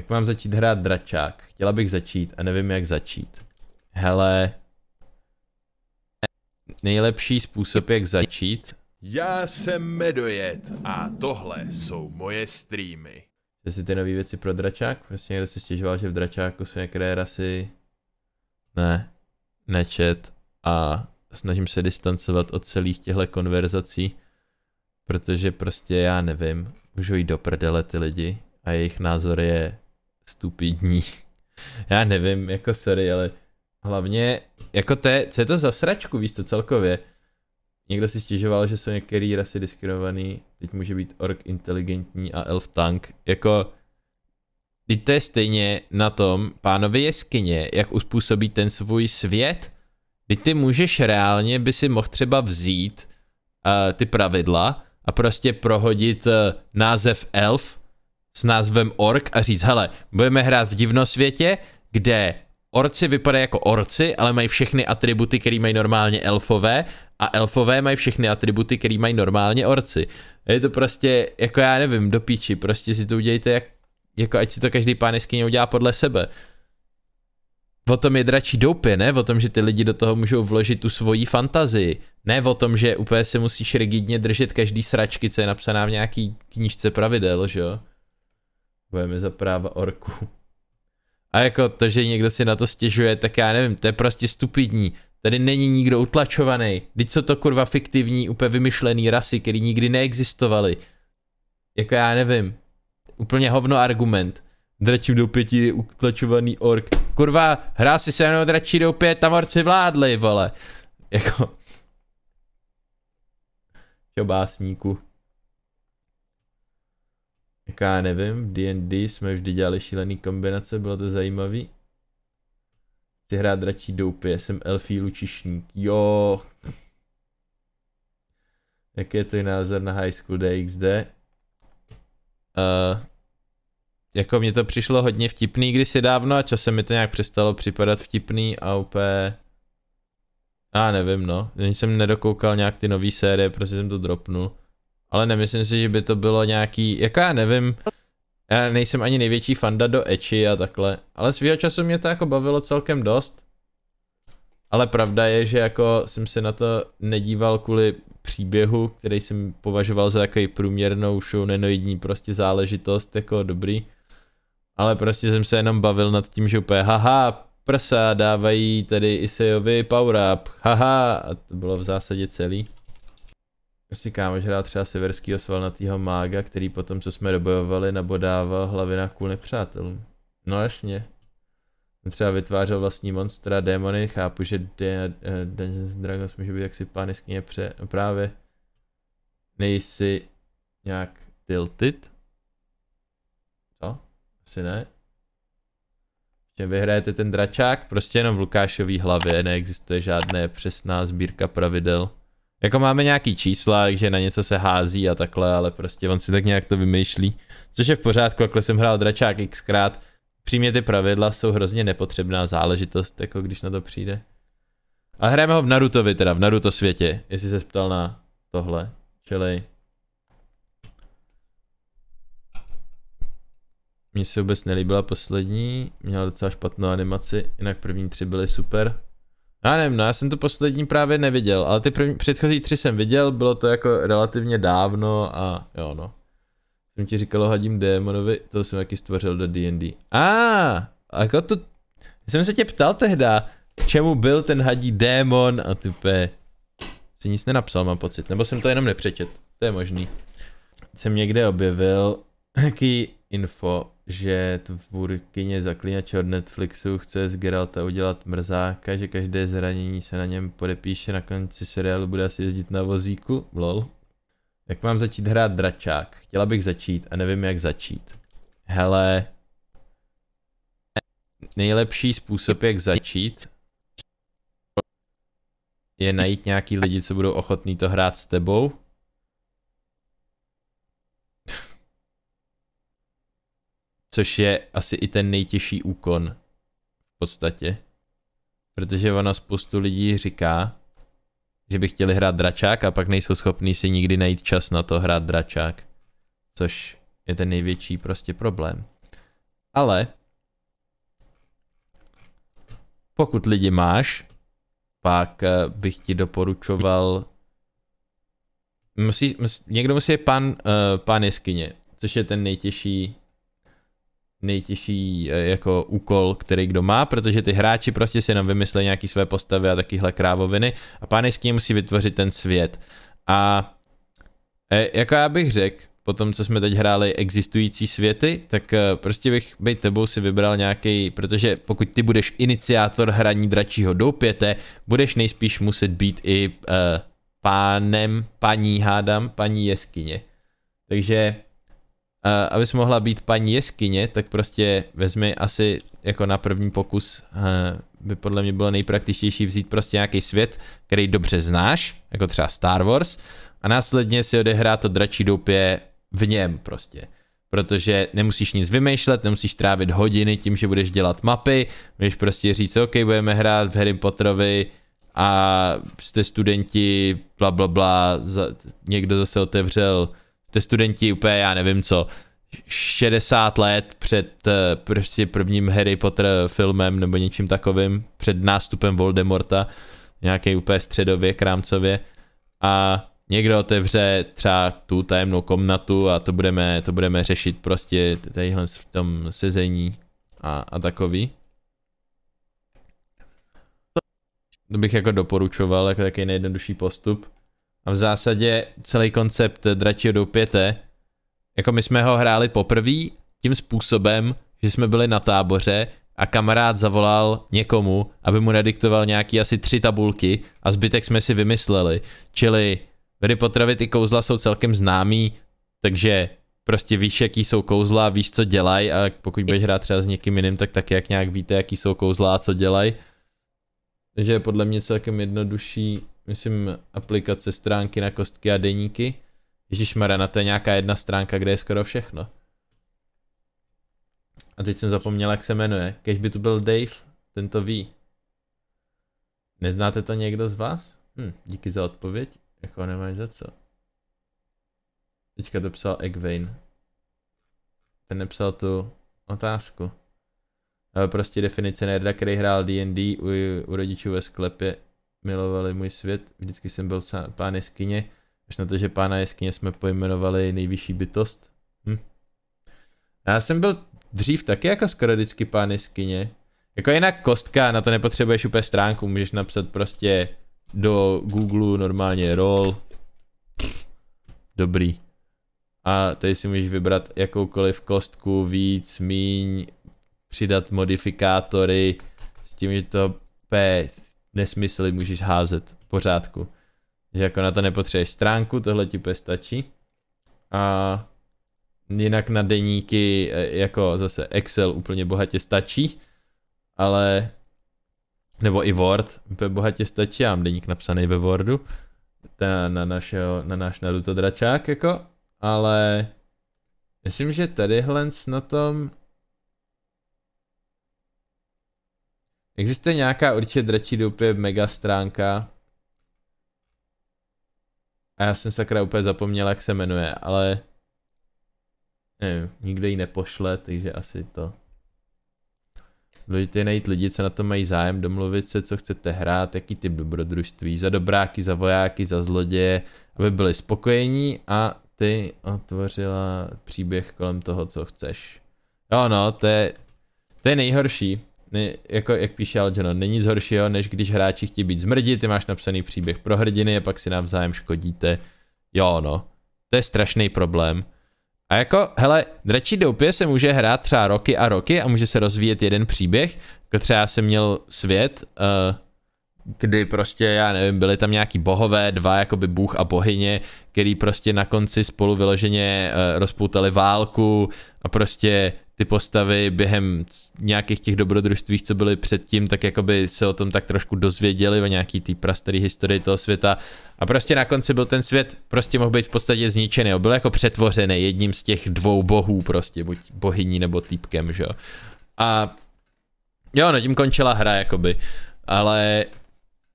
Jak mám začít hrát dračák? Chtěla bych začít a nevím jak začít. Hele. Nejlepší způsob jak začít? Já jsem Medojet a tohle jsou moje streamy. Že si ty nové věci pro dračák? Prostě někdo si stěžoval, že v dračáku jsou některé rasy. Ne. Nečet. A snažím se distancovat od celých těchto konverzací. Protože prostě já nevím. Můžu jít do prdele ty lidi a jejich názor je stupidní. Já nevím, jako sorry, ale hlavně, jako to je, co je to za sračku, víš to celkově? Někdo si stěžoval, že jsou některý rasy diskriminovaný, teď může být ork inteligentní a elf tank, jako... Teď to je stejně na tom pánovi jeskyně, jak uspůsobí ten svůj svět. Teď ty můžeš reálně, by si mohl třeba vzít uh, ty pravidla a prostě prohodit uh, název elf s názvem Ork a říct, hele, budeme hrát v divnosvětě, kde orci vypadají jako orci, ale mají všechny atributy, které mají normálně elfové a elfové mají všechny atributy, které mají normálně orci. Je to prostě, jako já nevím, do píči, prostě si to udějte, jak, jako ať si to každý pán jeskyně udělá podle sebe. O tom je dračí doupě, ne? O tom, že ty lidi do toho můžou vložit tu svoji fantazii. Ne o tom, že úplně se musíš rigidně držet každý sračky, co je napsaná v nějaký knížce pravidel, že jo? Bojeme za práva orku. A jako to, že někdo si na to stěžuje, tak já nevím, to je prostě stupidní. Tady není nikdo utlačovaný. Vždyť co to kurva fiktivní, úplně vymyšlený rasy, který nikdy neexistovaly. Jako já nevím. Úplně hovno argument. Dračí do pěti je utlačovaný ork. Kurva, hrá si se jenom dračí do pět, tam orci vládli, vole. Jako. Čo básníku. Tak já nevím, v D&D jsme vždy dělali šílený kombinace, bylo to zajímavý. Ty hrát dračí doupě, jsem elfí lučišník, jo. Jaký je tvůj názor na High School DxD? Uh, eh, jako mě to přišlo hodně vtipný kdysi dávno a časem mi to nějak přestalo připadat vtipný a úplně... Já nevím no, jsem nedokoukal nějak ty nové série, prostě jsem to dropnul. Ale nemyslím si, že by to bylo nějaký, jako já nevím, já nejsem ani největší fanda do Eči a takhle, ale svýho času mě to jako bavilo celkem dost. Ale pravda je, že jako jsem se na to nedíval kvůli příběhu, který jsem považoval za takový průměrnou show, nenoidní prostě záležitost, jako dobrý. Ale prostě jsem se jenom bavil nad tím, že úplně haha, prsa dávají tady Isejovi power up, haha, a to bylo v zásadě celý si kámoš hrál třeba severskýho svalnatýho mága, který potom, co jsme dobojovali, nabodával hlavy na kůl nepřátelům. No jasně. On třeba vytvářel vlastní monstra, démony, chápu, že De- eh, Dungeons Dragons může být jaksi pán jeskyně pře- právě. Nejsi nějak tilted? Co? Asi ne. Že vyhrajete ten dračák, prostě jenom v Lukášový hlavě neexistuje žádné přesná sbírka pravidel. Jako máme nějaký čísla, takže na něco se hází a takhle, ale prostě on si tak nějak to vymýšlí. Což je v pořádku, jako jsem hrál dračák xkrát. Přímě ty pravidla jsou hrozně nepotřebná záležitost, jako když na to přijde. A hrajeme ho v Narutovi teda, v Naruto světě, jestli se ptal na tohle. Čili... Mně se vůbec nelíbila poslední, měla docela špatnou animaci, jinak první tři byly super. Já nevím, no já jsem to poslední právě neviděl, ale ty první, předchozí tři jsem viděl, bylo to jako relativně dávno a jo no. Jsem ti říkal hadím démonovi, to jsem jaký stvořil do D&D. A, ah, jako to, jsem se tě ptal tehda, čemu byl ten hadí démon a type, si nic nenapsal mám pocit, nebo jsem to jenom nepřečet, to je možný. Jsem někde objevil, jaký info že tvůrkyně zaklínače od Netflixu chce z Geralta udělat mrzáka, že každé zranění se na něm podepíše, na konci seriálu bude asi jezdit na vozíku, lol. Jak mám začít hrát dračák? Chtěla bych začít a nevím jak začít. Hele, nejlepší způsob jak začít je najít nějaký lidi, co budou ochotní to hrát s tebou Což je asi i ten nejtěžší úkon. V podstatě. Protože ona spoustu lidí říká, že by chtěli hrát dračák a pak nejsou schopní si nikdy najít čas na to hrát dračák. Což je ten největší prostě problém. Ale pokud lidi máš, pak eh, bych ti doporučoval musí, musí, někdo musí pán, uh, pán jeskyně, což je ten nejtěžší nejtěžší eh, jako úkol, který kdo má, protože ty hráči prostě si jenom vymyslejí nějaký své postavy a takyhle krávoviny a páneskyně musí vytvořit ten svět. A eh, jako já bych řekl, po tom, co jsme teď hráli existující světy, tak eh, prostě bych být tebou si vybral nějaký, protože pokud ty budeš iniciátor hraní dračího doupěte, budeš nejspíš muset být i uh, pánem, paní hádám, paní jeskyně. Takže uh, abys mohla být paní jeskyně, tak prostě vezmi asi jako na první pokus uh, by podle mě bylo nejpraktičtější vzít prostě nějaký svět, který dobře znáš, jako třeba Star Wars, a následně si odehrát to dračí doupě v něm prostě. Protože nemusíš nic vymýšlet, nemusíš trávit hodiny tím, že budeš dělat mapy, můžeš prostě říct, OK, budeme hrát v Harry Potterovi a jste studenti, bla, bla, bla, za, někdo zase otevřel uh, jste studenti úplně, já nevím co, 60 let před eh, prostě prvním Harry Potter filmem nebo něčím takovým, před nástupem Voldemorta, nějaký úplně středově, krámcově a někdo otevře třeba tu tajemnou komnatu a to budeme, to budeme řešit prostě tadyhle v tom sezení a, a takový. To bych jako doporučoval jako takový nejjednodušší postup. A v zásadě celý koncept Dračího doupěte, jako my jsme ho hráli poprvé tím způsobem, že jsme byli na táboře a kamarád zavolal někomu, aby mu nadiktoval nějaký asi tři tabulky a zbytek jsme si vymysleli. Čili vedy Potterovi ty kouzla jsou celkem známý, takže prostě víš, jaký jsou kouzla, víš, co dělají a pokud budeš hrát třeba s někým jiným, tak taky jak nějak víte, jaký jsou kouzla a co dělají. Takže je podle mě celkem jednodušší myslím, aplikace stránky na kostky a deníky. Ježíš na to je nějaká jedna stránka, kde je skoro všechno. A teď jsem zapomněl, jak se jmenuje. Když by tu byl Dave, ten to ví. Neznáte to někdo z vás? Hm, díky za odpověď. Jako nemáš za co. Teďka to psal Egwene. Ten nepsal tu otázku. Ale prostě definice nerda, který hrál D&D u, u rodičů ve sklepě milovali můj svět, vždycky jsem byl pán jeskyně, až na to, že pána jeskyně jsme pojmenovali nejvyšší bytost. Hm. Já jsem byl dřív taky jako skoro vždycky pán jeskyně. Jako jinak kostka, na to nepotřebuješ úplně stránku, můžeš napsat prostě do Google normálně roll. Dobrý. A tady si můžeš vybrat jakoukoliv kostku, víc, míň, přidat modifikátory, s tím, že to P nesmysly můžeš házet v pořádku. Že jako na to nepotřebuješ stránku, tohle ti úplně stačí. A jinak na deníky e, jako zase Excel úplně bohatě stačí, ale nebo i Word, bohatě stačí, já mám deník napsaný ve Wordu, na, na, našeho, na náš Naruto dračák jako, ale myslím, že tadyhle na tom Existuje nějaká určitě dračí doupě v mega stránka. A já jsem sakra úplně zapomněl, jak se jmenuje, ale... Nevím, nikde ji nepošle, takže asi to. Důležité je najít lidi, co na to mají zájem, domluvit se, co chcete hrát, jaký typ dobrodružství, za dobráky, za vojáky, za zloděje, aby byli spokojení a ty otvořila příběh kolem toho, co chceš. Jo no, to je, to je nejhorší ne, jako jak píše Algernon, není nic horšího, než když hráči chtějí být zmrdí, ty máš napsaný příběh pro hrdiny a pak si navzájem škodíte. Jo no, to je strašný problém. A jako, hele, dračí doupě se může hrát třeba roky a roky a může se rozvíjet jeden příběh. Jako třeba jsem měl svět, uh, kdy prostě, já nevím, byly tam nějaký bohové, dva jakoby bůh a bohyně, který prostě na konci spolu vyloženě uh, rozpoutali válku a prostě ty postavy během nějakých těch dobrodružství, co byly předtím, tak jakoby se o tom tak trošku dozvěděli o nějaký té prastarý historii toho světa. A prostě na konci byl ten svět, prostě mohl být v podstatě zničený, byl jako přetvořený jedním z těch dvou bohů prostě, buď bohyní nebo týpkem, že jo. A jo, no tím končila hra jakoby, ale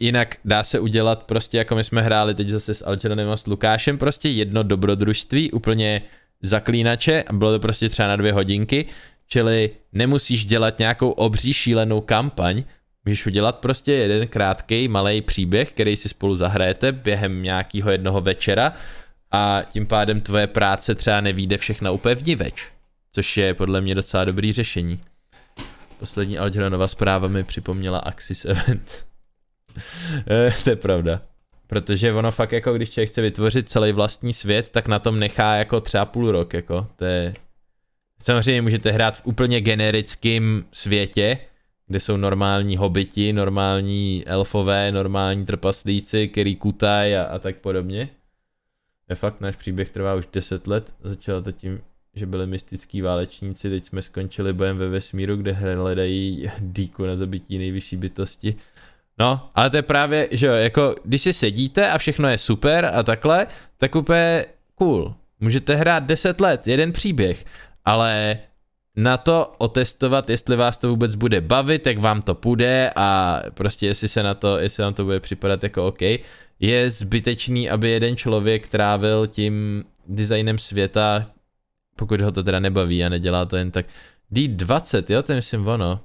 jinak dá se udělat prostě jako my jsme hráli teď zase s Algeronem a s Lukášem, prostě jedno dobrodružství, úplně zaklínače, bylo to prostě třeba na dvě hodinky, čili nemusíš dělat nějakou obří šílenou kampaň, můžeš udělat prostě jeden krátký malý příběh, který si spolu zahrajete během nějakého jednoho večera a tím pádem tvoje práce třeba nevíde všechna úplně vniveč, což je podle mě docela dobrý řešení. Poslední Algeronova zpráva mi připomněla Axis Event. Eh, to je pravda. Protože ono fakt jako, když člověk chce vytvořit celý vlastní svět, tak na tom nechá jako třeba půl rok, jako, to je... Samozřejmě můžete hrát v úplně generickém světě, kde jsou normální hobiti, normální elfové, normální trpaslíci, který kutaj a, a tak podobně. Je fakt, náš příběh trvá už 10 let, začalo to tím, že byli mystický válečníci, teď jsme skončili bojem ve vesmíru, kde hledají díku na zabití nejvyšší bytosti No, ale to je právě, že jo, jako když si sedíte a všechno je super a takhle, tak úplně cool. Můžete hrát 10 let, jeden příběh, ale na to otestovat, jestli vás to vůbec bude bavit, jak vám to půjde a prostě jestli se na to, jestli vám to bude připadat jako OK, je zbytečný, aby jeden člověk trávil tím designem světa, pokud ho to teda nebaví a nedělá to jen tak. D20, jo, to je myslím ono.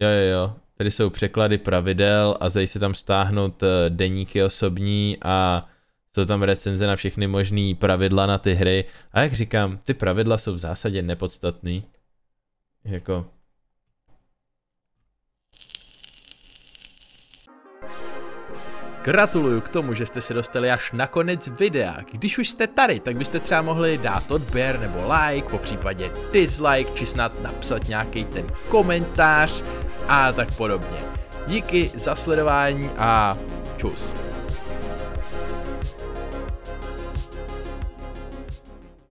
Jo, jo, jo. Tady jsou překlady pravidel a zdají se tam stáhnout eh, deníky osobní a jsou tam recenze na všechny možné pravidla na ty hry. A jak říkám, ty pravidla jsou v zásadě nepodstatný. Jako... Gratuluju k tomu, že jste se dostali až na konec videa. Když už jste tady, tak byste třeba mohli dát odběr nebo like, po případě dislike, či snad napsat nějaký ten komentář a tak podobně. Díky za sledování a čus.